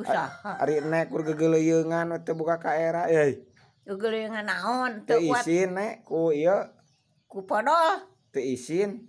kusaha ari nek kur gegeleuyeungan teu buka ka era euy eh. gegeleuyeungan naon teu kuat isin nek ku ieu ku podol teu isin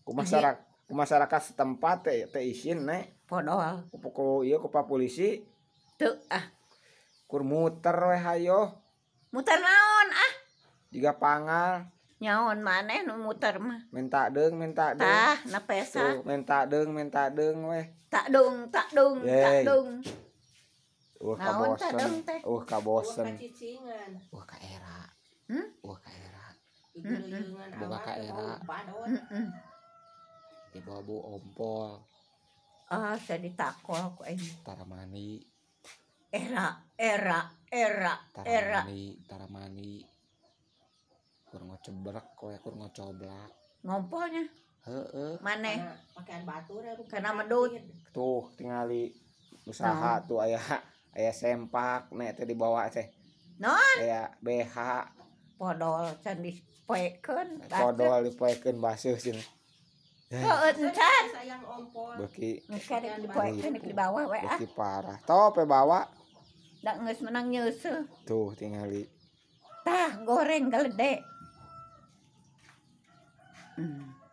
ku masyarakat iya. ku masyarakat setempat teh teu isin nek podol ku ku ieu ku polisi teu ah kur muter we hayo muter naon ah jiga pangal nyaon maneh nu muter mah minta deng minta deng tah pesa ya, Tuh, minta deng minta deng weh tak dong tak dong tak dong uh kabosen uh kabosen uh ka era hmm? uh ka era buka ka era hmm? ibu abu ompol ah oh, saya ditakol aku ini taramani era era era era taramani taramani kurang ngecebrek kowe kurang ngecoblak ngompolnya heeh mana pakaian batu karena medut tuh tingali usaha nah. tuh ayah ayah sempak nek teh dibawa teh non ayah BH podol can dipoekeun nah, podol dipoekeun basuh sini Heeh, encan. Sayang ompol. Beki. di bawah we ah. parah. Tau apa bawa. Da geus menang nyeuseul. Tuh tingali. Tah goreng geledek. 嗯。